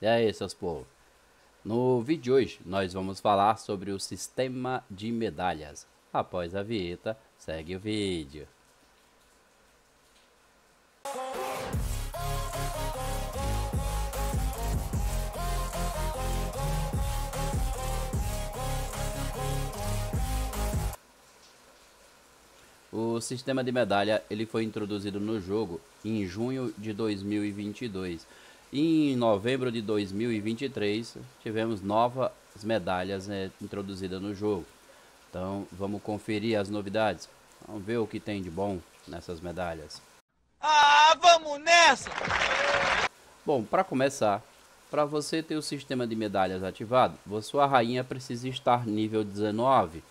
E aí, seus povos? No vídeo de hoje, nós vamos falar sobre o sistema de medalhas. Após a vinheta, segue o vídeo. O sistema de medalha ele foi introduzido no jogo em junho de 2022 em novembro de 2023 tivemos novas medalhas né, introduzidas no jogo. Então vamos conferir as novidades. Vamos ver o que tem de bom nessas medalhas. Ah, vamos nessa! Bom, para começar, para você ter o sistema de medalhas ativado, sua rainha precisa estar nível 19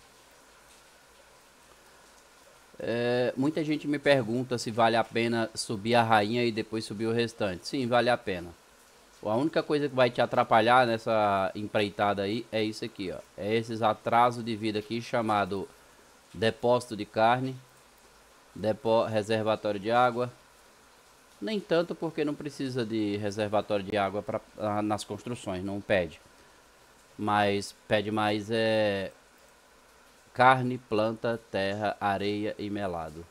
é, muita gente me pergunta se vale a pena subir a rainha e depois subir o restante. Sim, vale a pena. A única coisa que vai te atrapalhar nessa empreitada aí é isso aqui, ó. É esses atrasos de vida aqui chamado depósito de carne, depo reservatório de água. Nem tanto porque não precisa de reservatório de água pra, ah, nas construções, não pede. Mas pede mais é carne, planta, terra, areia e melado.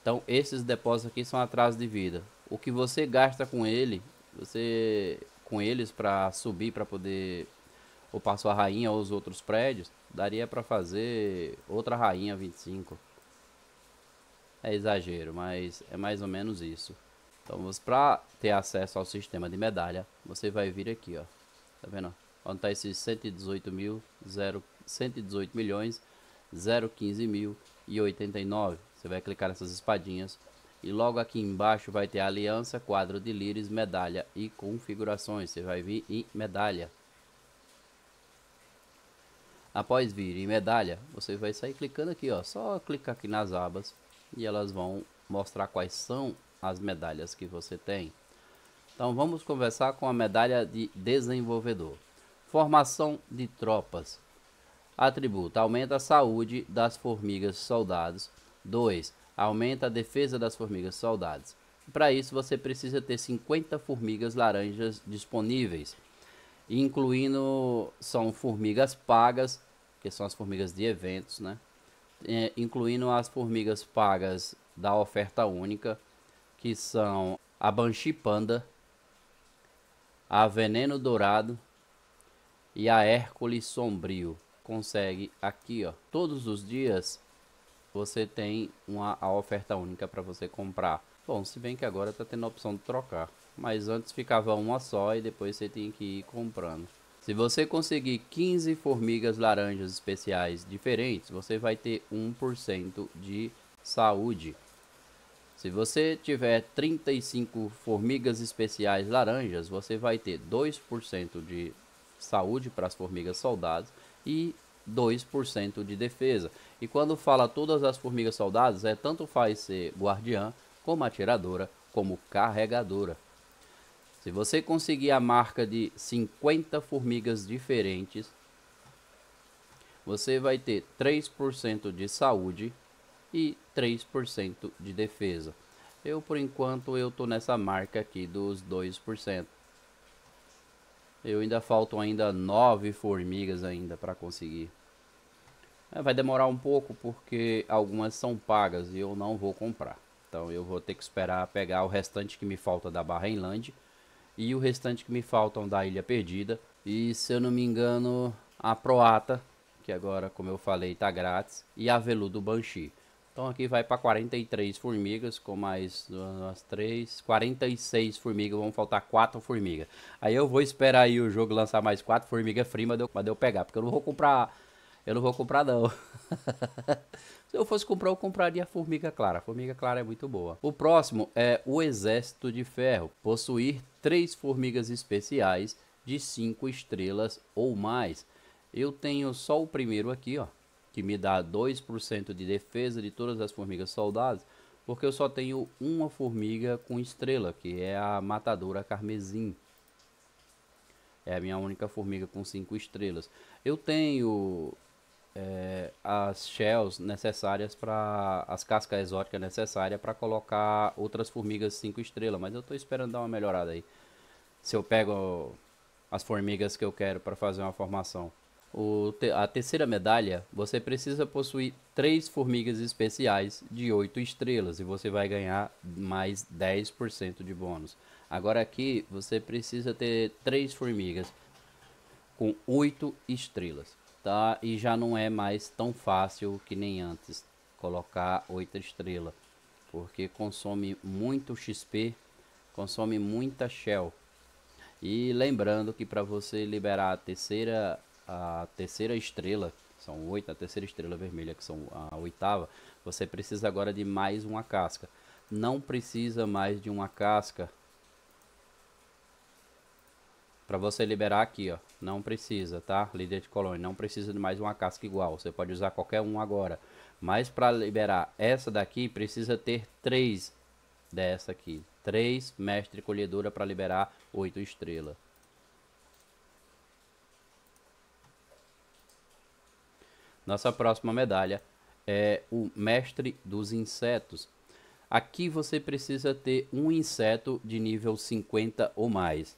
Então, esses depósitos aqui são atrasos de vida. O que você gasta com ele, você com eles para subir para poder ou passou a rainha ou os outros prédios, daria para fazer outra rainha 25. É exagero, mas é mais ou menos isso. Então, para ter acesso ao sistema de medalha, você vai vir aqui, ó. Tá vendo? Onde tá esses 118.000 118 milhões 015 mil e 89. Você vai clicar nessas espadinhas e logo aqui embaixo vai ter aliança, quadro de lírios, medalha e configurações. Você vai vir em medalha. Após vir em medalha, você vai sair clicando aqui, ó. Só clicar aqui nas abas e elas vão mostrar quais são as medalhas que você tem. Então vamos conversar com a medalha de desenvolvedor. Formação de tropas atributo. Aumenta a saúde das formigas soldados. 2. Aumenta a defesa das formigas soldados. Para isso, você precisa ter 50 formigas laranjas disponíveis, incluindo são formigas pagas, que são as formigas de eventos, né? É, incluindo as formigas pagas da oferta única, que são a Banshee Panda, a Veneno Dourado e a Hércules Sombrio consegue aqui, ó, todos os dias você tem uma a oferta única para você comprar. Bom, se bem que agora tá tendo a opção de trocar, mas antes ficava uma só e depois você tem que ir comprando. Se você conseguir 15 formigas laranjas especiais diferentes, você vai ter 1% de saúde. Se você tiver 35 formigas especiais laranjas, você vai ter 2% de saúde para as formigas soldadas e 2% de defesa. E quando fala todas as formigas soldadas, é tanto faz ser guardiã, como atiradora, como carregadora. Se você conseguir a marca de 50 formigas diferentes, você vai ter 3% de saúde e 3% de defesa. Eu, por enquanto, eu estou nessa marca aqui dos 2%. Eu ainda faltam ainda nove formigas ainda para conseguir. É, vai demorar um pouco porque algumas são pagas e eu não vou comprar. Então eu vou ter que esperar pegar o restante que me falta da Barra Inland e o restante que me faltam da Ilha Perdida. E se eu não me engano, a Proata, que agora, como eu falei, tá grátis, e a Veludo Banshee. Então aqui vai para 43 formigas, com mais duas, três, 46 formigas, vão faltar quatro formigas. Aí eu vou esperar aí o jogo lançar mais quatro formigas frias, mas, mas eu pegar, porque eu não vou comprar, eu não vou comprar não. Se eu fosse comprar, eu compraria a Formiga Clara. A Formiga Clara é muito boa. O próximo é o Exército de Ferro. Possuir três formigas especiais de cinco estrelas ou mais. Eu tenho só o primeiro aqui, ó que me dá 2% de defesa de todas as formigas soldadas, porque eu só tenho uma formiga com estrela, que é a matadora carmesim. É a minha única formiga com 5 estrelas. Eu tenho é, as shells necessárias para as cascas exóticas necessárias para colocar outras formigas 5 estrelas, mas eu estou esperando dar uma melhorada aí. Se eu pego as formigas que eu quero para fazer uma formação o, a terceira medalha, você precisa possuir três formigas especiais de 8 estrelas e você vai ganhar mais 10% de bônus. Agora aqui você precisa ter três formigas com 8 estrelas, tá? E já não é mais tão fácil que nem antes colocar 8 estrelas, porque consome muito XP, consome muita shell. E lembrando que para você liberar a terceira a terceira estrela, são oito, a terceira estrela vermelha, que são a oitava, você precisa agora de mais uma casca. Não precisa mais de uma casca para você liberar aqui, ó. Não precisa, tá? Líder de colônia, não precisa de mais uma casca igual. Você pode usar qualquer um agora. Mas para liberar essa daqui, precisa ter três dessa aqui. Três mestre colhedora para liberar oito estrelas. Nossa próxima medalha é o Mestre dos Insetos. Aqui você precisa ter um inseto de nível 50 ou mais.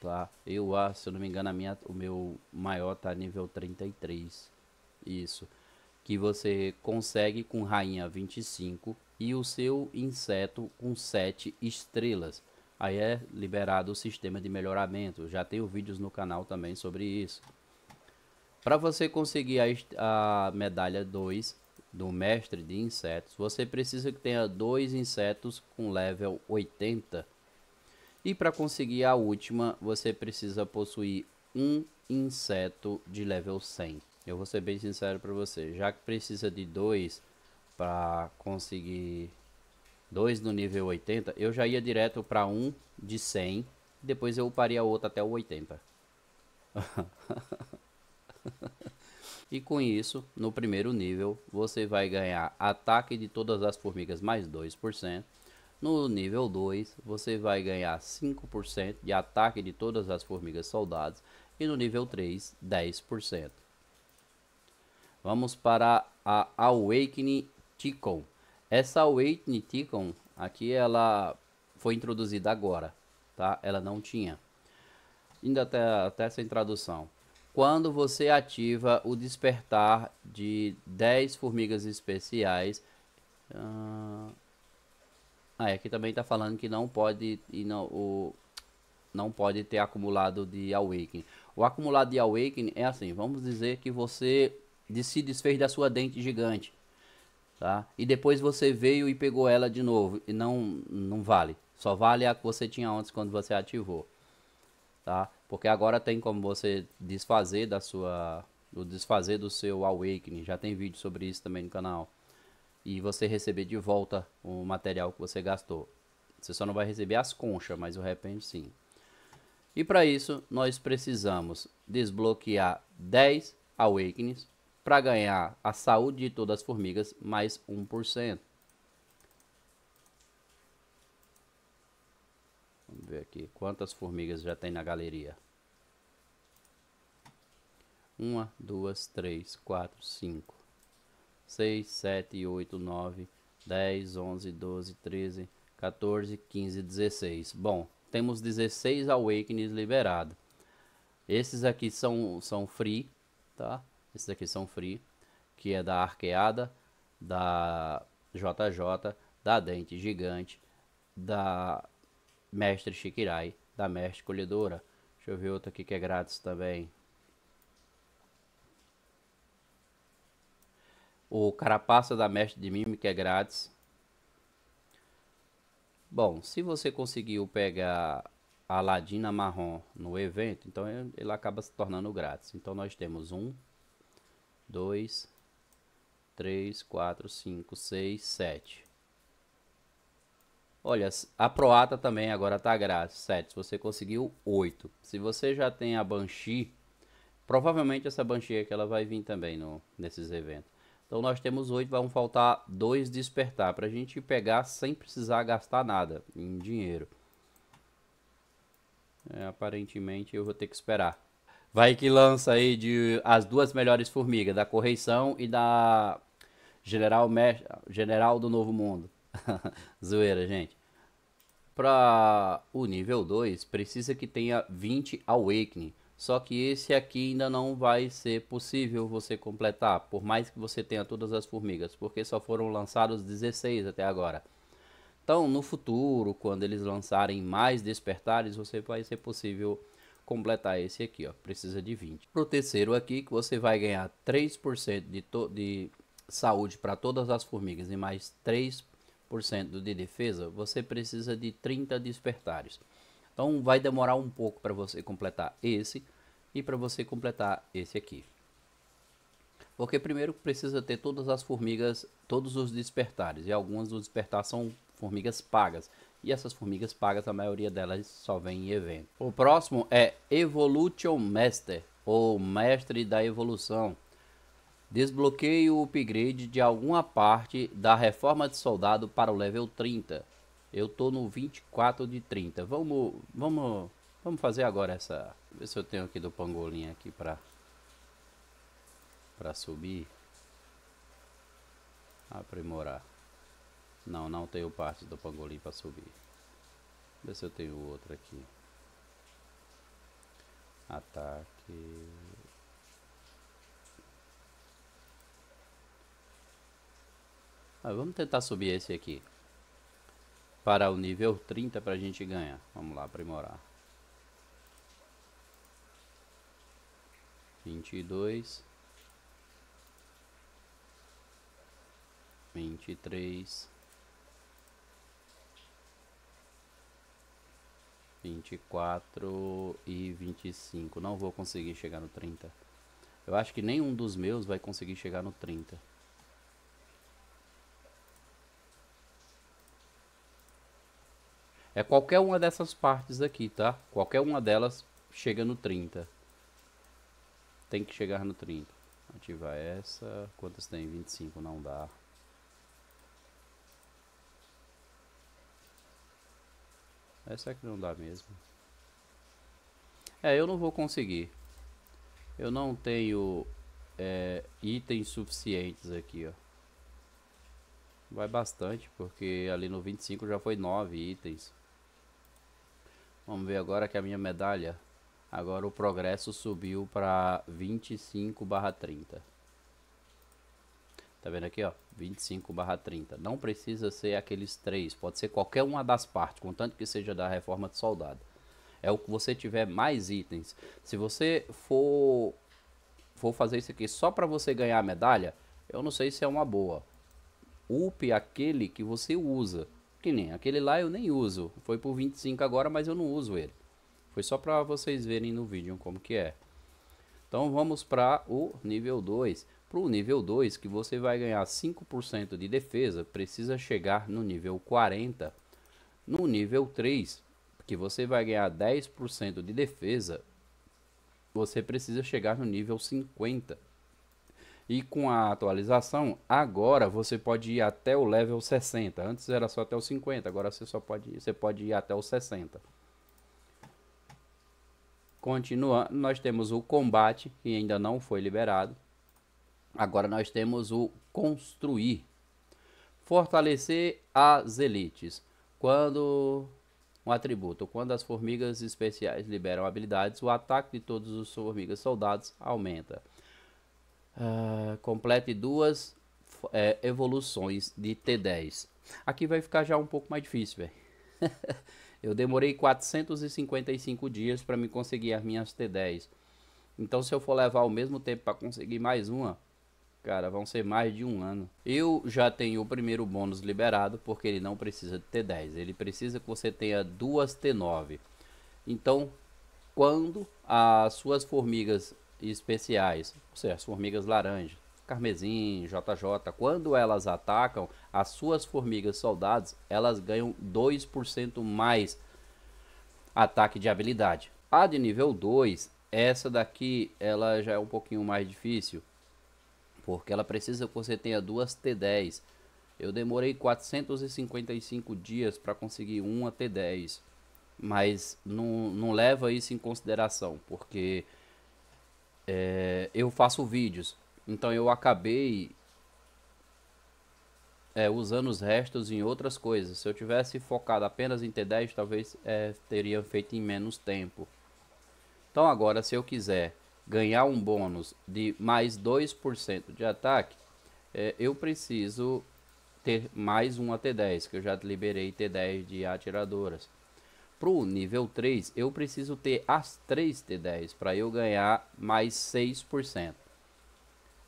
Tá? Eu, se eu não me engano, a minha, o meu maior tá nível 33. Isso. Que você consegue com rainha 25 e o seu inseto com 7 estrelas. Aí é liberado o sistema de melhoramento. Já tenho vídeos no canal também sobre isso. Para você conseguir a, a medalha 2 do mestre de insetos, você precisa que tenha dois insetos com level 80. E para conseguir a última, você precisa possuir um inseto de level 100. Eu vou ser bem sincero para você, já que precisa de dois para conseguir dois no nível 80, eu já ia direto para um de 100, depois eu paria o outro até o 80. e com isso, no primeiro nível, você vai ganhar ataque de todas as formigas mais 2%. No nível 2, você vai ganhar 5% de ataque de todas as formigas soldados. E no nível 3, 10%. Vamos para a Awakening Ticon. Essa Awakening Ticon aqui ela foi introduzida agora, tá? Ela não tinha. Ainda até, até sem tradução quando você ativa o despertar de 10 formigas especiais. Ah, aqui é, também está falando que não pode e não o não pode ter acumulado de awakening. O acumulado de awakening é assim, vamos dizer que você se desfez da sua dente gigante, tá? E depois você veio e pegou ela de novo e não não vale. Só vale a que você tinha antes quando você ativou, tá? Porque agora tem como você desfazer da sua. O desfazer do seu Awakening. Já tem vídeo sobre isso também no canal. E você receber de volta o material que você gastou. Você só não vai receber as conchas, mas o repente sim. E para isso, nós precisamos desbloquear 10 Awakenings para ganhar a saúde de todas as formigas mais 1%. Vamos ver aqui quantas formigas já tem na galeria. Uma, duas, três, quatro, cinco, seis, sete, oito, nove, dez, onze, doze, treze, 14, 15, 16. Bom, temos 16 Awakenings liberado. Esses aqui são, são free, tá? Esses aqui são free, que é da Arqueada, da JJ, da Dente Gigante, da Mestre Shikirai, da Mestre Colhedora. Deixa eu ver outro aqui que é grátis também. O Carapaça da Mestre de Mime, que é grátis. Bom, se você conseguiu pegar a Ladina Marrom no evento, então é, ele acaba se tornando grátis. Então nós temos um, dois, três, quatro, cinco, seis, sete. Olha, a Proata também agora tá grátis, 7. Você conseguiu 8. Se você já tem a Banshee, provavelmente essa Banshee é que ela vai vir também no, nesses eventos. Então nós temos 8, vão faltar 2 despertar pra gente pegar sem precisar gastar nada em dinheiro. É, aparentemente eu vou ter que esperar. Vai que lança aí de as duas melhores formigas, da Correição e da General, Me General do Novo Mundo. Zoeira, gente. Para o nível 2, precisa que tenha 20 Awakening. Só que esse aqui ainda não vai ser possível você completar, por mais que você tenha todas as formigas, porque só foram lançados 16 até agora. Então, no futuro, quando eles lançarem mais despertares, você vai ser possível completar esse aqui, ó. Precisa de 20. Pro terceiro aqui, que você vai ganhar 3% de, de saúde para todas as formigas e mais 3 de defesa, você precisa de 30 despertares, Então vai demorar um pouco para você completar esse e para você completar esse aqui. Porque primeiro precisa ter todas as formigas, todos os despertares. E algumas dos despertar são formigas pagas. E essas formigas pagas, a maioria delas só vem em evento. O próximo é Evolution Master, ou Mestre da Evolução. Desbloqueie o upgrade de alguma parte da reforma de soldado para o level 30. Eu tô no 24 de 30. Vamos, vamos, vamos fazer agora essa. Ver se eu tenho aqui do pangolim aqui para para subir. Aprimorar. Não, não tenho parte do pangolim para subir. Ver se eu tenho outro aqui. Ataque. Ah, vamos tentar subir esse aqui. Para o nível 30 para a gente ganhar. Vamos lá, aprimorar. 22. 23. 24 e 25. Não vou conseguir chegar no 30. Eu acho que nenhum dos meus vai conseguir chegar no 30. É qualquer uma dessas partes aqui, tá? Qualquer uma delas chega no 30. Tem que chegar no 30. Ativar essa. Quantas tem? 25 não dá. Essa aqui é não dá mesmo. É, eu não vou conseguir. Eu não tenho é, itens suficientes aqui, ó. Vai bastante, porque ali no 25 já foi 9 itens. Vamos ver agora que a minha medalha. Agora o progresso subiu para 25 barra 30. Tá vendo aqui, ó? 25 barra 30. Não precisa ser aqueles três. Pode ser qualquer uma das partes, contanto que seja da reforma de soldado. É o que você tiver mais itens. Se você for, for fazer isso aqui só para você ganhar a medalha, eu não sei se é uma boa. Up aquele que você usa. Que nem aquele lá eu nem uso. Foi por 25 agora, mas eu não uso ele. Foi só para vocês verem no vídeo como que é. Então vamos para o nível 2. Para o nível 2, que você vai ganhar 5% de defesa, precisa chegar no nível 40. No nível 3, que você vai ganhar 10% de defesa, você precisa chegar no nível 50. E com a atualização, agora você pode ir até o level 60. Antes era só até o 50, agora você só pode ir, você pode ir até o 60. Continuando, nós temos o combate, que ainda não foi liberado. Agora nós temos o construir. Fortalecer as elites. Quando um atributo, quando as formigas especiais liberam habilidades, o ataque de todos os formigas soldados aumenta. Ah, complete duas é, evoluções de T10. Aqui vai ficar já um pouco mais difícil, velho. eu demorei 455 dias para me conseguir as minhas T10. Então se eu for levar o mesmo tempo para conseguir mais uma, cara, vão ser mais de um ano. Eu já tenho o primeiro bônus liberado, porque ele não precisa de T10. Ele precisa que você tenha duas T9. Então, quando as suas formigas especiais, ou seja, as formigas laranja, carmesim, JJ, quando elas atacam, as suas formigas soldados, elas ganham 2% mais ataque de habilidade. A de nível 2, essa daqui, ela já é um pouquinho mais difícil, porque ela precisa que você tenha duas T10. Eu demorei 455 dias para conseguir uma T10, mas não, não leva isso em consideração, porque é, eu faço vídeos. Então eu acabei é, usando os restos em outras coisas. Se eu tivesse focado apenas em T10, talvez é, teria feito em menos tempo. Então agora, se eu quiser ganhar um bônus de mais 2% de ataque, é, eu preciso ter mais uma T10, que eu já liberei T10 de atiradoras pro nível 3, eu preciso ter as 3 T10 para eu ganhar mais 6%.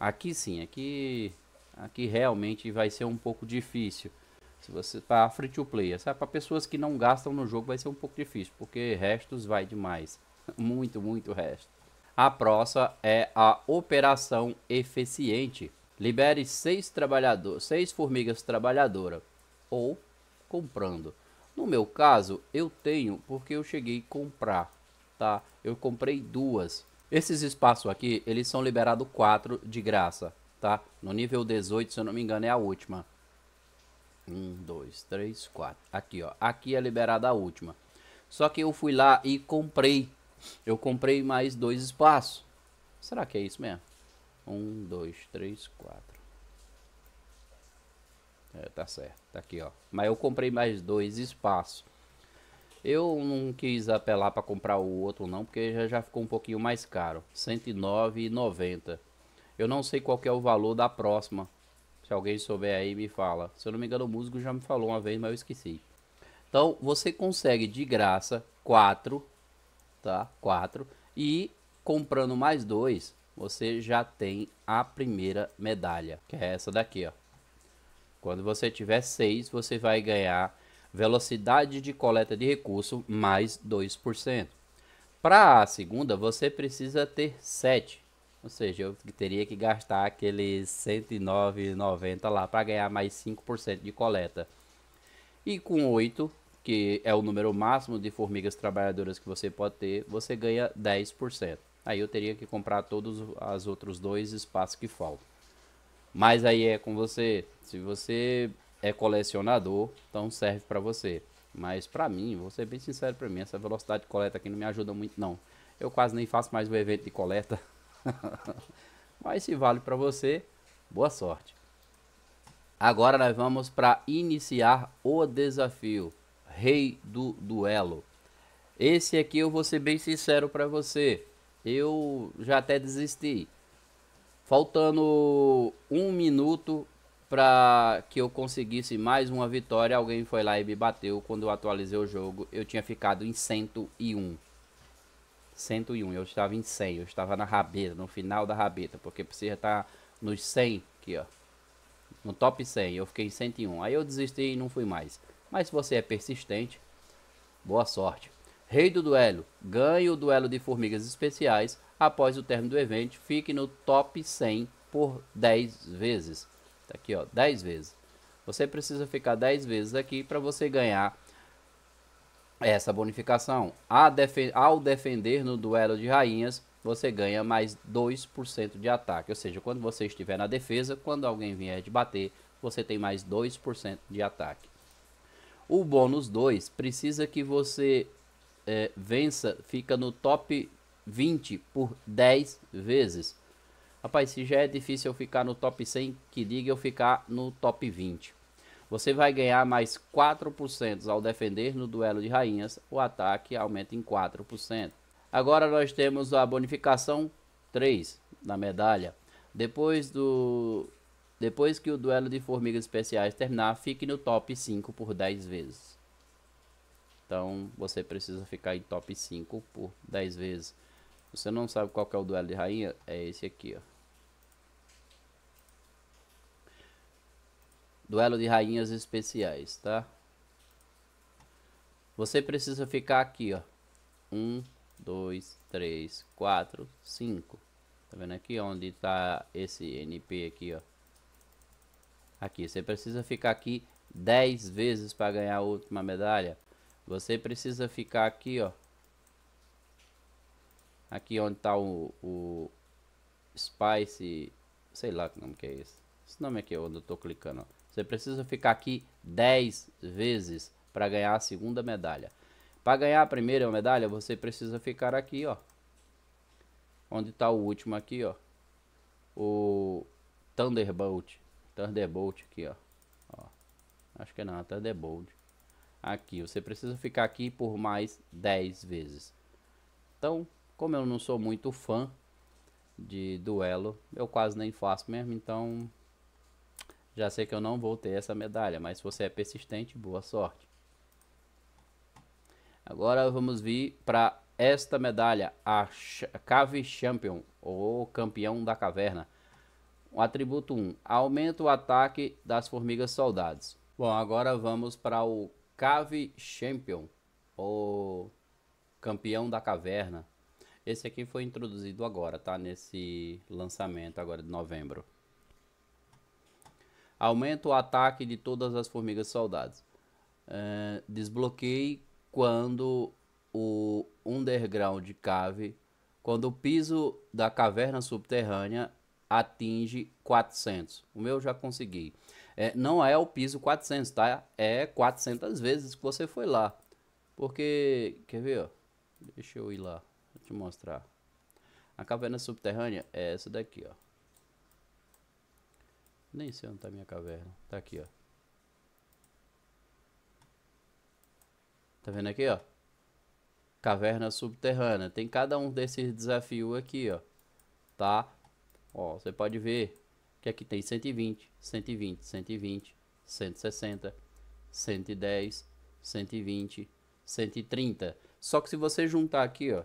Aqui sim, aqui, aqui realmente vai ser um pouco difícil. Se você para tá free to play, é, para pessoas que não gastam no jogo vai ser um pouco difícil, porque restos vai demais. muito, muito resto. A próxima é a operação eficiente. Libere 6 trabalhadores, seis formigas trabalhadoras ou comprando no meu caso, eu tenho porque eu cheguei a comprar, tá? Eu comprei duas. Esses espaços aqui, eles são liberados 4 de graça, tá? No nível 18, se eu não me engano, é a última. 1, 2, 3, 4. Aqui, ó. Aqui é liberada a última. Só que eu fui lá e comprei. Eu comprei mais dois espaços. Será que é isso mesmo? 1, 2, 3, 4. É, tá certo, tá aqui ó. Mas eu comprei mais dois espaços. Eu não quis apelar para comprar o outro não, porque já, já ficou um pouquinho mais caro, R$109,90. Eu não sei qual é o valor da próxima. Se alguém souber aí me fala. Se eu não me engano, o músico já me falou uma vez, mas eu esqueci. Então, você consegue de graça quatro tá? quatro e comprando mais dois, você já tem a primeira medalha, que é essa daqui, ó. Quando você tiver 6, você vai ganhar velocidade de coleta de recurso mais 2%. Para a segunda, você precisa ter 7. Ou seja, eu teria que gastar aqueles 109,90 lá para ganhar mais 5% de coleta. E com 8, que é o número máximo de formigas trabalhadoras que você pode ter, você ganha 10%. Aí eu teria que comprar todos os outros dois espaços que faltam. Mas aí é com você. Se você é colecionador, então serve para você. Mas para mim, vou ser bem sincero para mim, essa velocidade de coleta aqui não me ajuda muito não. Eu quase nem faço mais o evento de coleta. Mas se vale para você, boa sorte. Agora nós vamos para iniciar o desafio, Rei do Duelo. Esse aqui eu vou ser bem sincero para você. Eu já até desisti. Faltando um minuto para que eu conseguisse mais uma vitória, alguém foi lá e me bateu. Quando eu atualizei o jogo, eu tinha ficado em 101. 101, eu estava em 100, eu estava na rabeta, no final da rabeta, porque precisa estar tá nos 100 aqui, ó. No top 100, eu fiquei em 101. Aí eu desisti e não fui mais. Mas se você é persistente, boa sorte. Rei do duelo, ganhe o duelo de formigas especiais após o término do evento, fique no top 100 por 10 vezes. Tá aqui, ó, 10 vezes. Você precisa ficar 10 vezes aqui para você ganhar essa bonificação. ao defender no duelo de rainhas, você ganha mais 2% de ataque. Ou seja, quando você estiver na defesa, quando alguém vier te bater, você tem mais 2% de ataque. O bônus 2 precisa que você é, vença, fica no top 20 por 10 vezes. Rapaz, se já é difícil eu ficar no top 100, que diga eu ficar no top 20. Você vai ganhar mais 4% ao defender no duelo de rainhas, o ataque aumenta em 4%. Agora nós temos a bonificação 3 na medalha. Depois do depois que o duelo de formigas especiais terminar, fique no top 5 por 10 vezes. Então, você precisa ficar em top 5 por 10 vezes você não sabe qual é o duelo de rainha, é esse aqui, ó. Duelo de rainhas especiais, tá? Você precisa ficar aqui, ó. Um, dois, três, quatro, cinco. Tá vendo aqui onde tá esse NP aqui, ó. Aqui, você precisa ficar aqui dez vezes para ganhar a última medalha. Você precisa ficar aqui, ó. Aqui onde tá o, o Spice, sei lá que nome que é esse. Esse nome aqui é onde eu tô clicando, Você precisa ficar aqui 10 vezes para ganhar a segunda medalha. Para ganhar a primeira medalha, você precisa ficar aqui, ó. Onde está o último aqui, ó. O Thunderbolt. Thunderbolt aqui, ó. ó. Acho que não, é Thunderbolt. Aqui, você precisa ficar aqui por mais 10 vezes. Então, como eu não sou muito fã de duelo, eu quase nem faço mesmo, então já sei que eu não vou ter essa medalha, mas se você é persistente, boa sorte. Agora vamos vir para esta medalha, a Cave Champion, ou Campeão da Caverna. O atributo 1, aumenta o ataque das formigas soldados. Bom, agora vamos para o Cave Champion, ou Campeão da Caverna. Esse aqui foi introduzido agora, tá? Nesse lançamento agora de novembro. Aumenta o ataque de todas as formigas soldadas. Uh, desbloqueei quando o underground cave, quando o piso da caverna subterrânea atinge 400. O meu já consegui. É, não é o piso 400, tá? É 400 vezes que você foi lá. Porque, quer ver, ó? Deixa eu ir lá te mostrar. A caverna subterrânea é essa daqui, ó. Nem sei onde tá minha caverna. Tá aqui, ó. Tá vendo aqui, ó? Caverna subterrânea. Tem cada um desses desafios aqui, ó. Tá? Ó, você pode ver que aqui tem 120, 120, 120, 160, 110, 120, 130. Só que se você juntar aqui, ó,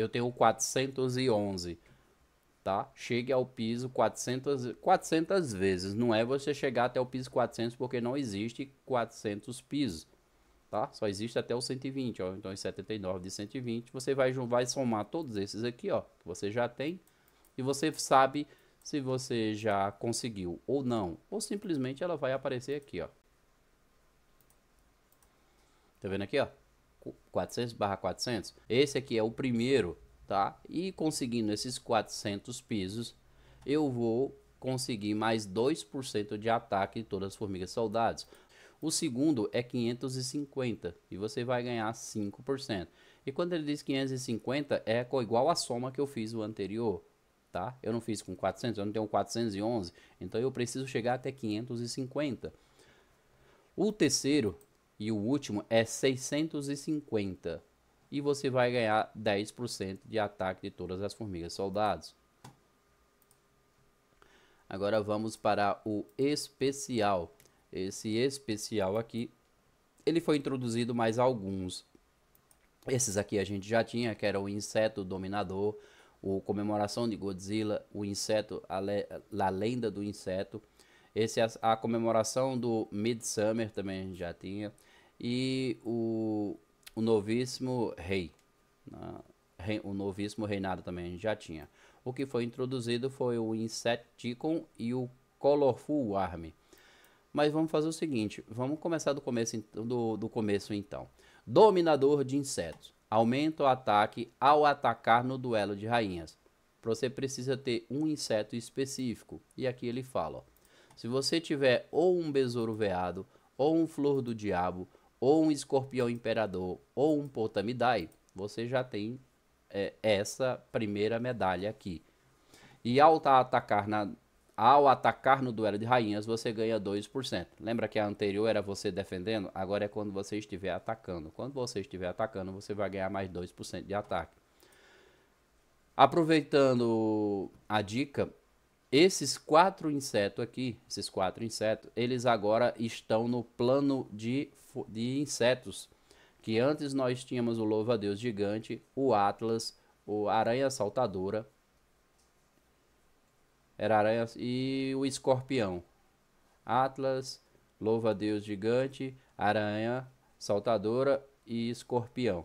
Eu tenho 411, tá? Chegue ao piso 400, 400 vezes. Não é você chegar até o piso 400 porque não existe 400 pisos, tá? Só existe até o 120, ó. Então, em 79 de 120, você vai, vai somar todos esses aqui, ó. Que você já tem e você sabe se você já conseguiu ou não. Ou simplesmente ela vai aparecer aqui, ó. Tá vendo aqui, ó? 400 barra 400, esse aqui é o primeiro, tá? E conseguindo esses 400 pisos, eu vou conseguir mais 2% de ataque de todas as formigas soldados. O segundo é 550 e você vai ganhar 5%. E quando ele diz 550 é igual a soma que eu fiz o anterior, tá? Eu não fiz com 400, eu não tenho 411, então eu preciso chegar até 550. O terceiro e o último é 650. E você vai ganhar 10% de ataque de todas as formigas soldados. Agora vamos para o especial. Esse especial aqui, ele foi introduzido mais alguns. Esses aqui a gente já tinha, que era o inseto dominador, o comemoração de Godzilla, o inseto, a, le a lenda do inseto. Esse é a, a comemoração do Midsummer também a gente já tinha e o, o novíssimo rei. Né? o novíssimo reinado também a gente já tinha. O que foi introduzido foi o Inseticon e o Colorful Army. Mas vamos fazer o seguinte, vamos começar do começo, então, do, do começo então. Dominador de insetos. Aumenta o ataque ao atacar no duelo de rainhas. Você precisa ter um inseto específico. E aqui ele fala, ó, se você tiver ou um besouro veado, ou um flor do diabo, ou um escorpião imperador ou um potamidai, você já tem é, essa primeira medalha aqui. E ao tá atacar, na, ao atacar no duelo de rainhas, você ganha 2%. Lembra que a anterior era você defendendo? Agora é quando você estiver atacando. Quando você estiver atacando, você vai ganhar mais 2% de ataque. Aproveitando a dica, esses quatro insetos aqui, esses quatro insetos, eles agora estão no plano de de insetos, que antes nós tínhamos o louva deus gigante, o atlas, o aranha saltadora, era aranha e o escorpião. Atlas, louva deus gigante, aranha saltadora e escorpião.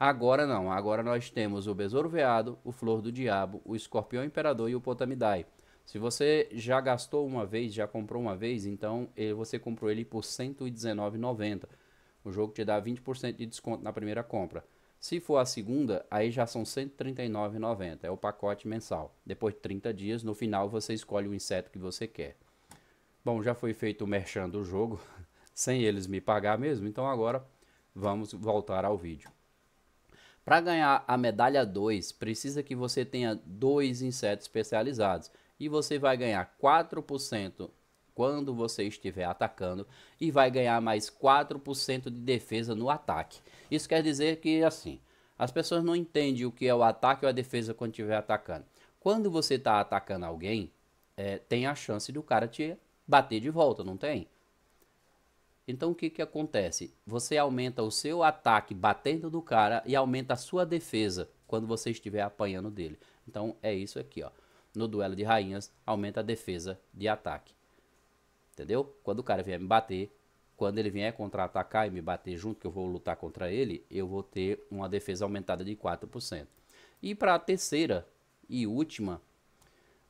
Agora não, agora nós temos o besouro veado, o flor do diabo, o escorpião imperador e o potamidai. Se você já gastou uma vez, já comprou uma vez, então eh, você comprou ele por R$ 119,90. O jogo te dá 20% de desconto na primeira compra. Se for a segunda, aí já são R$ 139,90. É o pacote mensal. Depois de 30 dias, no final você escolhe o inseto que você quer. Bom, já foi feito o merchan do jogo, sem eles me pagar mesmo, então agora vamos voltar ao vídeo. Para ganhar a medalha 2, precisa que você tenha dois insetos especializados e você vai ganhar 4% quando você estiver atacando e vai ganhar mais 4% de defesa no ataque. Isso quer dizer que assim, as pessoas não entendem o que é o ataque ou a defesa quando estiver atacando. Quando você está atacando alguém, é, tem a chance do cara te bater de volta, não tem? Então o que, que acontece? Você aumenta o seu ataque batendo do cara e aumenta a sua defesa quando você estiver apanhando dele. Então é isso aqui, ó no duelo de rainhas, aumenta a defesa de ataque. Entendeu? Quando o cara vier me bater, quando ele vier contra-atacar e me bater junto, que eu vou lutar contra ele, eu vou ter uma defesa aumentada de 4%. E para a terceira e última,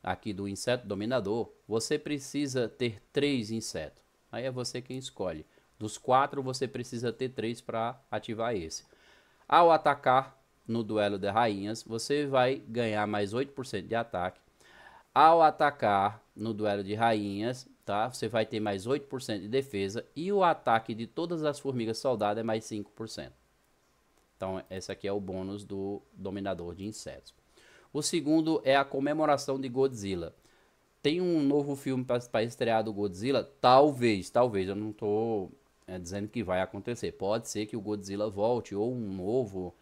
aqui do inseto dominador, você precisa ter três insetos. Aí é você quem escolhe. Dos quatro, você precisa ter três para ativar esse. Ao atacar no duelo de rainhas, você vai ganhar mais 8% de ataque ao atacar no duelo de rainhas, tá? Você vai ter mais 8% de defesa e o ataque de todas as formigas soldadas é mais 5%. Então, esse aqui é o bônus do dominador de insetos. O segundo é a comemoração de Godzilla. Tem um novo filme para estrear do Godzilla? Talvez, talvez. Eu não estou é, dizendo que vai acontecer. Pode ser que o Godzilla volte ou um novo,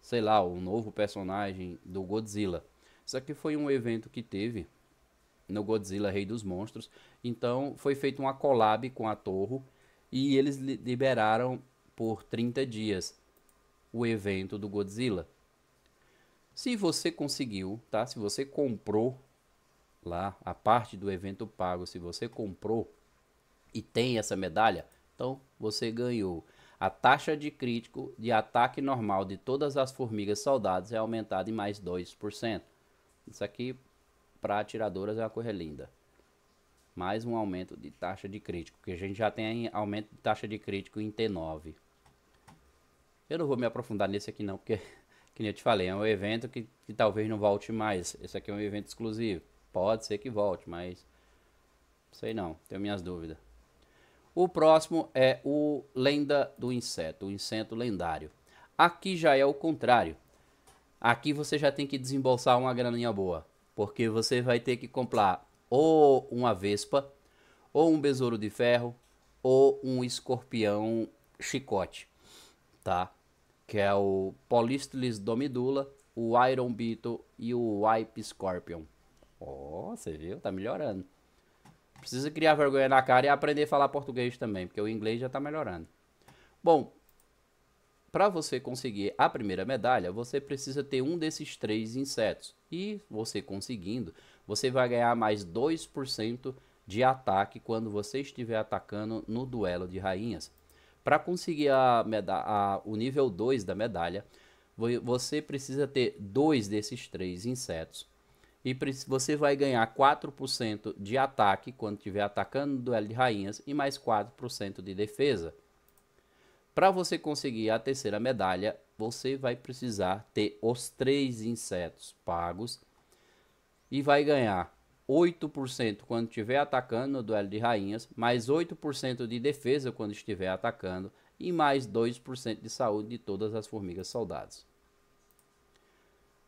sei lá, um novo personagem do Godzilla. Isso aqui foi um evento que teve no Godzilla Rei dos Monstros. Então foi feita uma collab com a Torre e eles liberaram por 30 dias o evento do Godzilla. Se você conseguiu, tá? Se você comprou lá a parte do evento pago, se você comprou e tem essa medalha, então você ganhou. A taxa de crítico de ataque normal de todas as formigas soldadas é aumentada em mais 2%. Isso aqui para atiradoras é uma coisa linda. Mais um aumento de taxa de crítico, que a gente já tem aumento de taxa de crítico em T9. Eu não vou me aprofundar nesse aqui não, porque, que nem eu te falei, é um evento que, que talvez não volte mais. Esse aqui é um evento exclusivo. Pode ser que volte, mas... Sei não, tenho minhas dúvidas. O próximo é o Lenda do Inseto, o Inseto Lendário. Aqui já é o contrário. Aqui você já tem que desembolsar uma graninha boa porque você vai ter que comprar ou uma vespa, ou um besouro de ferro, ou um escorpião chicote, tá? Que é o Polystilis domidula, o Iron Beetle e o Wipe Scorpion. Ó, oh, você viu? Tá melhorando. Precisa criar vergonha na cara e aprender a falar português também, porque o inglês já tá melhorando. Bom, para você conseguir a primeira medalha, você precisa ter um desses três insetos. E você conseguindo, você vai ganhar mais 2% de ataque quando você estiver atacando no duelo de rainhas. Para conseguir a a, o nível 2 da medalha, você precisa ter dois desses três insetos. E você vai ganhar 4% de ataque quando estiver atacando no duelo de rainhas e mais 4% de defesa. Para você conseguir a terceira medalha, você vai precisar ter os três insetos pagos e vai ganhar 8% quando estiver atacando no duelo de rainhas, mais 8% de defesa quando estiver atacando e mais 2% de saúde de todas as formigas soldados.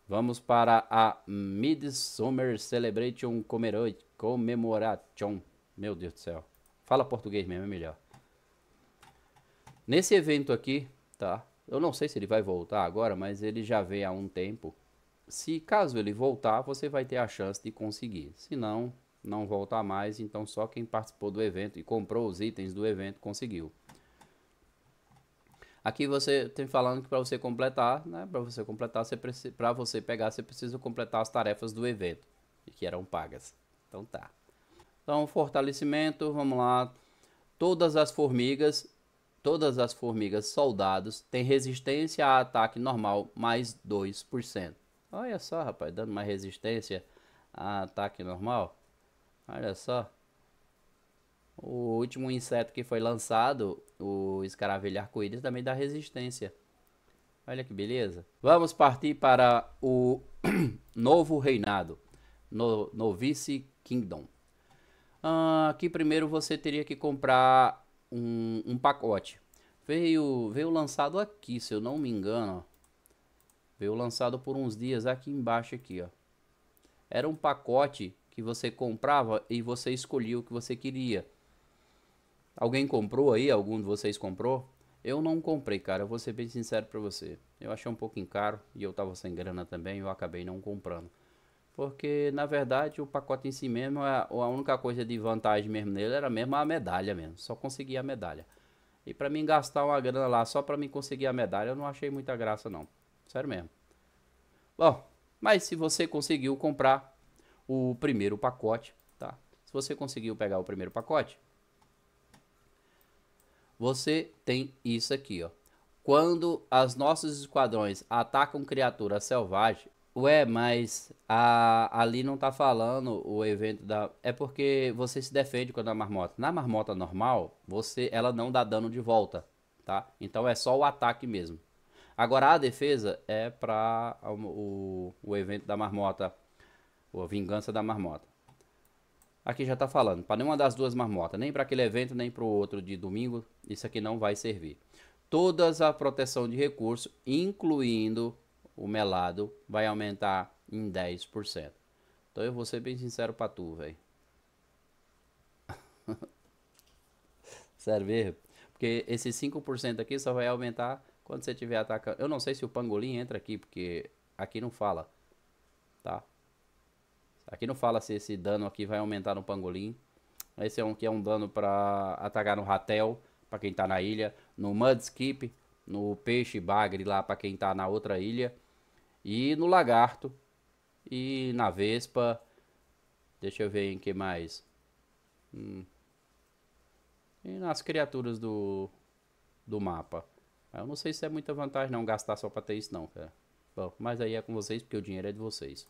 Vamos para a Midsummer Celebration Comemoration. Meu Deus do céu. Fala português mesmo, é melhor. Nesse evento aqui, tá? Eu não sei se ele vai voltar agora, mas ele já veio há um tempo. Se caso ele voltar, você vai ter a chance de conseguir. Se não, não voltar mais, então só quem participou do evento e comprou os itens do evento conseguiu. Aqui você tem falando que para você completar, né, para você completar, você para você pegar, você precisa completar as tarefas do evento, que eram pagas. Então tá. Então, fortalecimento, vamos lá. Todas as formigas todas as formigas soldados têm resistência a ataque normal mais 2%. Olha só, rapaz, dando mais resistência a ataque normal. Olha só. O último inseto que foi lançado, o escaravelho arco-íris, também dá resistência. Olha que beleza. Vamos partir para o novo reinado, no, Novice Kingdom. Ah, aqui primeiro você teria que comprar um, um pacote. Veio, veio lançado aqui, se eu não me engano, ó. Veio lançado por uns dias aqui embaixo aqui, ó. Era um pacote que você comprava e você escolhia o que você queria. Alguém comprou aí? Algum de vocês comprou? Eu não comprei, cara. Eu vou ser bem sincero pra você. Eu achei um pouquinho caro e eu tava sem grana também. Eu acabei não comprando. Porque, na verdade, o pacote em si mesmo, a, a única coisa de vantagem mesmo nele era mesmo a medalha mesmo. Só conseguia a medalha. E para mim gastar uma grana lá só para mim conseguir a medalha, eu não achei muita graça não. Sério mesmo. Bom, mas se você conseguiu comprar o primeiro pacote, tá? Se você conseguiu pegar o primeiro pacote, você tem isso aqui, ó. Quando as nossos esquadrões atacam criaturas selvagens, Ué, mas a, ali não tá falando o evento da. É porque você se defende quando é a marmota. Na marmota normal, você ela não dá dano de volta, tá? Então é só o ataque mesmo. Agora a defesa é para o, o, evento da marmota, a vingança da marmota. Aqui já tá falando, para nenhuma das duas marmotas, nem para aquele evento, nem para o outro de domingo, isso aqui não vai servir. Todas a proteção de recurso, incluindo o melado vai aumentar em 10%. Então eu vou ser bem sincero pra tu, velho. Sério mesmo? Porque esse 5% aqui só vai aumentar quando você estiver atacando. Eu não sei se o pangolim entra aqui, porque aqui não fala, tá? Aqui não fala se esse dano aqui vai aumentar no pangolim. Esse é um que é um dano para atacar no ratel, para quem tá na ilha, no mudskip, no peixe bagre lá para quem tá na outra ilha e no lagarto. E na vespa. Deixa eu ver em que mais. Hum. E nas criaturas do, do mapa. Eu não sei se é muita vantagem não gastar só pra ter isso não, cara. Bom, mas aí é com vocês porque o dinheiro é de vocês.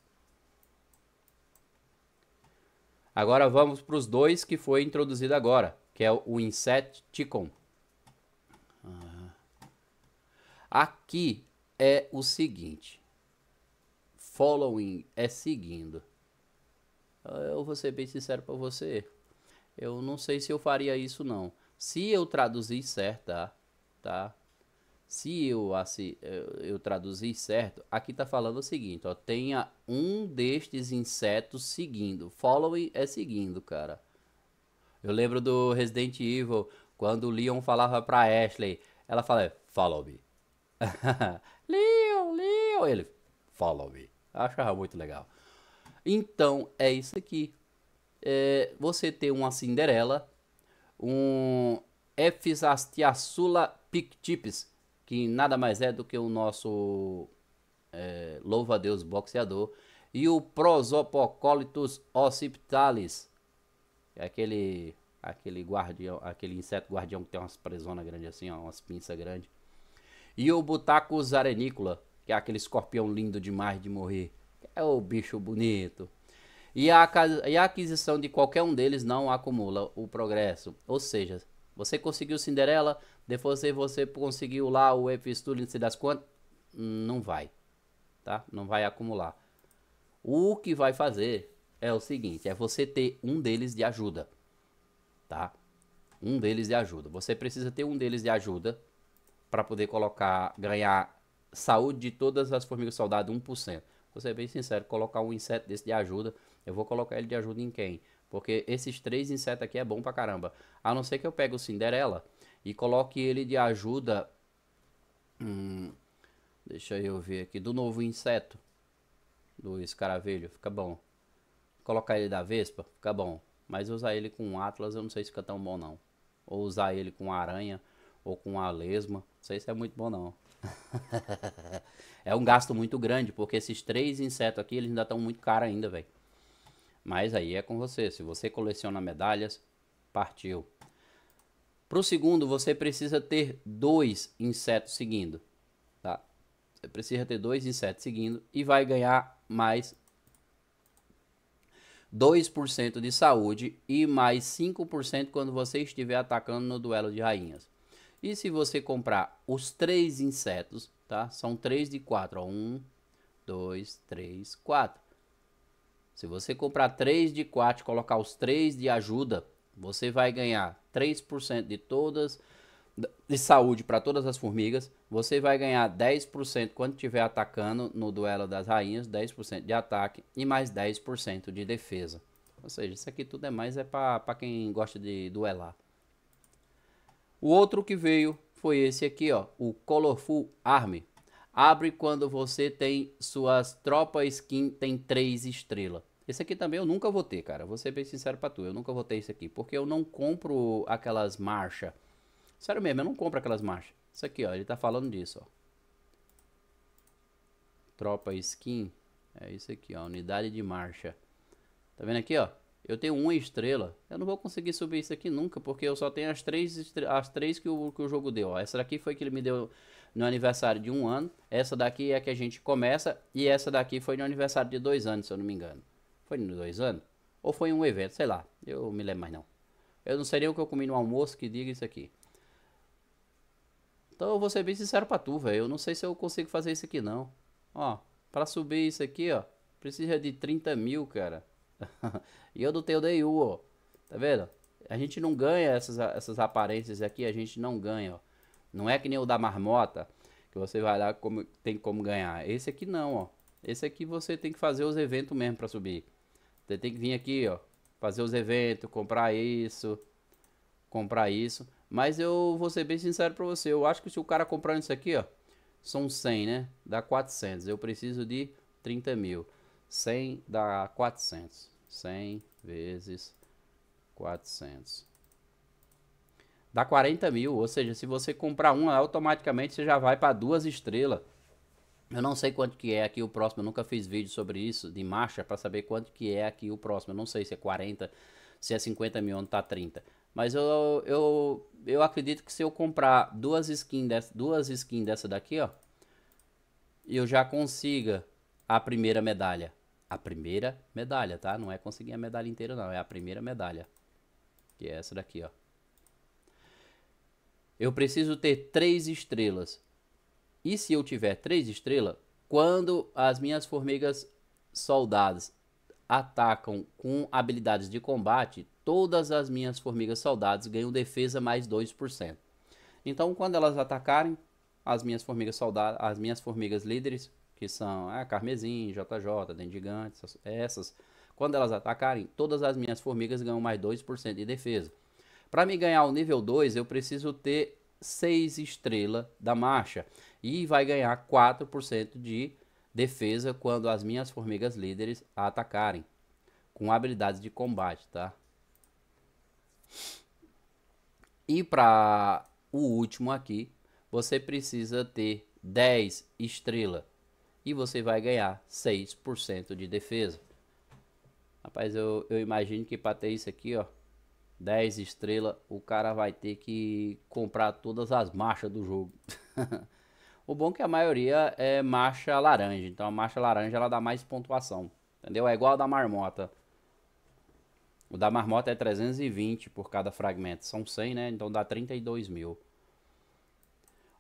Agora vamos para os dois que foi introduzido agora, que é o Insecticon. Aqui é o seguinte following é seguindo. Ah, eu vou ser bem sincero para você. Eu não sei se eu faria isso não. Se eu traduzir certo, tá? tá? Se eu, assim, eu, eu traduzir certo, aqui tá falando o seguinte, ó, tenha um destes insetos seguindo. Following é seguindo, cara. Eu lembro do Resident Evil, quando o Leon falava pra Ashley, ela fala, follow me. Leon, Leon, ele, follow me achava muito legal. Então é isso aqui. É, você tem uma Cinderela, um Ephisastiaçula pictipes, que nada mais é do que o nosso é, louva-a-deus boxeador, e o Prosopocolitus occipitalis, é aquele aquele guardião, aquele inseto guardião que tem umas presonas grandes assim, ó, umas pinças grandes. E o Butacus arenícola, que é aquele escorpião lindo demais de morrer. É o bicho bonito. E a, e a aquisição de qualquer um deles não acumula o progresso. Ou seja, você conseguiu Cinderela, depois você conseguiu lá o Epistulo, não sei das quantas, não vai. Tá? Não vai acumular. O que vai fazer é o seguinte, é você ter um deles de ajuda. Tá? Um deles de ajuda. Você precisa ter um deles de ajuda para poder colocar, ganhar saúde de todas as formigas soldadas, 1%. Vou ser bem sincero, colocar um inseto desse de ajuda, eu vou colocar ele de ajuda em quem? Porque esses três insetos aqui é bom pra caramba. A não ser que eu pegue o Cinderela e coloque ele de ajuda... Hum, deixa eu ver aqui, do novo inseto. Do escaravelho, fica bom. Colocar ele da Vespa, fica bom. Mas usar ele com Atlas, eu não sei se fica tão bom não. Ou usar ele com aranha, ou com a lesma, não sei se é muito bom não é um gasto muito grande, porque esses três insetos aqui, eles ainda estão muito caros ainda, velho. Mas aí é com você. Se você coleciona medalhas, partiu. Para o segundo, você precisa ter dois insetos seguindo. Tá? Você precisa ter dois insetos seguindo e vai ganhar mais 2% de saúde e mais 5% quando você estiver atacando no duelo de rainhas. E se você comprar os três insetos, tá? São três de quatro, ó. Um, dois, três, quatro. Se você comprar três de quatro, e colocar os três de ajuda, você vai ganhar 3% de todas de saúde para todas as formigas. Você vai ganhar 10% quando estiver atacando no duelo das rainhas, 10% de ataque e mais 10% de defesa. Ou seja, isso aqui tudo é mais é para quem gosta de duelar. O outro que veio foi esse aqui, ó, o Colorful Army. Abre quando você tem suas tropas skin tem três estrelas. Esse aqui também eu nunca vou ter, cara. Vou ser bem sincero pra tu. Eu nunca vou ter esse aqui. Porque eu não compro aquelas marchas. Sério mesmo, eu não compro aquelas marchas. Isso aqui, ó. Ele tá falando disso, ó. Tropa skin. É isso aqui, ó. Unidade de marcha. Tá vendo aqui, ó? Eu tenho uma estrela. Eu não vou conseguir subir isso aqui nunca, porque eu só tenho as três, as três que, o, que o jogo deu. Ó. Essa daqui foi que ele me deu no aniversário de um ano. Essa daqui é que a gente começa. E essa daqui foi no aniversário de dois anos, se eu não me engano. Foi no dois anos? Ou foi um evento, sei lá. Eu me lembro mais não. Eu não sei nem o que eu comi no almoço que diga isso aqui. Então eu vou ser bem sincero pra tu, velho. Eu não sei se eu consigo fazer isso aqui não. Ó, pra subir isso aqui, ó. Precisa de 30 mil, cara. e eu não tenho nenhum, ó. Tá vendo? A gente não ganha essas, essas aparências aqui, a gente não ganha, ó. Não é que nem o da marmota, que você vai lá como tem como ganhar. Esse aqui não, ó. Esse aqui você tem que fazer os eventos mesmo para subir. Você tem que vir aqui, ó, fazer os eventos, comprar isso, comprar isso. Mas eu vou ser bem sincero para você, eu acho que se o cara comprando isso aqui, ó, são 100, né? Dá 400, eu preciso de 30 mil. 100 dá 400. 100 vezes 400. Dá 40 mil, ou seja, se você comprar uma, automaticamente você já vai para duas estrelas. Eu não sei quanto que é aqui o próximo, eu nunca fiz vídeo sobre isso, de marcha, para saber quanto que é aqui o próximo. Eu não sei se é 40, se é 50 mil, onde tá 30. Mas eu, eu, eu acredito que se eu comprar duas skins dessa, duas skin dessa daqui, ó, eu já consiga a primeira medalha a primeira medalha, tá? Não é conseguir a medalha inteira, não. É a primeira medalha. Que é essa daqui, ó. Eu preciso ter três estrelas. E se eu tiver três estrelas, quando as minhas formigas soldadas atacam com habilidades de combate, todas as minhas formigas soldadas ganham defesa mais 2%. Então, quando elas atacarem, as minhas formigas soldadas, as minhas formigas líderes que são a ah, Carmesim, JJ, Dendigante, essas, essas. Quando elas atacarem, todas as minhas formigas ganham mais 2% de defesa. Para me ganhar o nível 2, eu preciso ter 6 estrelas da marcha. E vai ganhar 4% de defesa quando as minhas formigas líderes a atacarem. Com habilidades de combate, tá? E para o último aqui, você precisa ter 10 estrelas e você vai ganhar 6% de defesa. Rapaz, eu, eu imagino que para ter isso aqui, ó, 10 estrelas, o cara vai ter que comprar todas as marchas do jogo. o bom é que a maioria é marcha laranja, então a marcha laranja ela dá mais pontuação, entendeu? É igual a da marmota. O da marmota é 320 por cada fragmento, são 100, né? Então dá 32 mil.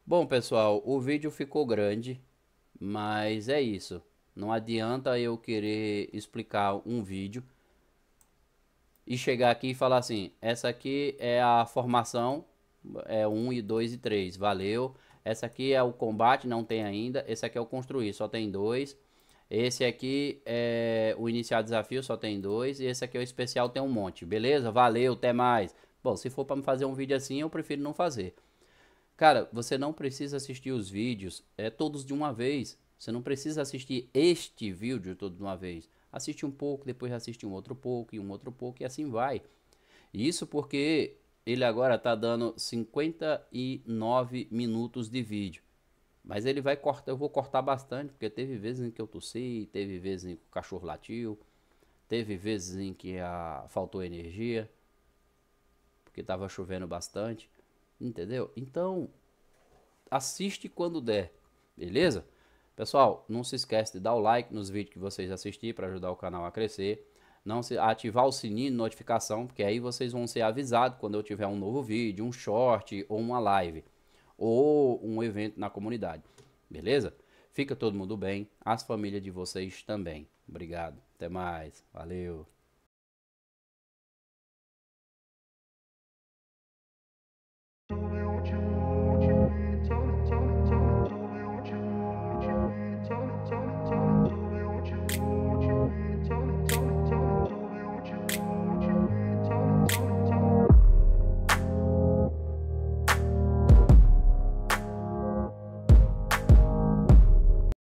Bom, pessoal, o vídeo ficou grande, mas é isso. Não adianta eu querer explicar um vídeo e chegar aqui e falar assim: essa aqui é a formação, é 1 e 2 e 3, valeu. Essa aqui é o combate, não tem ainda. Esse aqui é o construir, só tem dois. Esse aqui é o iniciar desafio, só tem dois. E esse aqui é o especial, tem um monte. Beleza? Valeu, até mais. Bom, se for para me fazer um vídeo assim, eu prefiro não fazer. Cara, você não precisa assistir os vídeos é todos de uma vez. Você não precisa assistir este vídeo todo de uma vez. Assiste um pouco, depois assiste um outro pouco e um outro pouco e assim vai. Isso porque ele agora está dando 59 minutos de vídeo. Mas ele vai cortar, eu vou cortar bastante, porque teve vezes em que eu tossi, teve vezes em que o cachorro latiu, teve vezes em que a, faltou energia, porque estava chovendo bastante. Entendeu? Então, assiste quando der, beleza? Pessoal, não se esquece de dar o like nos vídeos que vocês assistirem para ajudar o canal a crescer. Não se ativar o sininho de notificação, porque aí vocês vão ser avisados quando eu tiver um novo vídeo, um short ou uma live ou um evento na comunidade. Beleza? Fica todo mundo bem, as famílias de vocês também. Obrigado. Até mais. Valeu.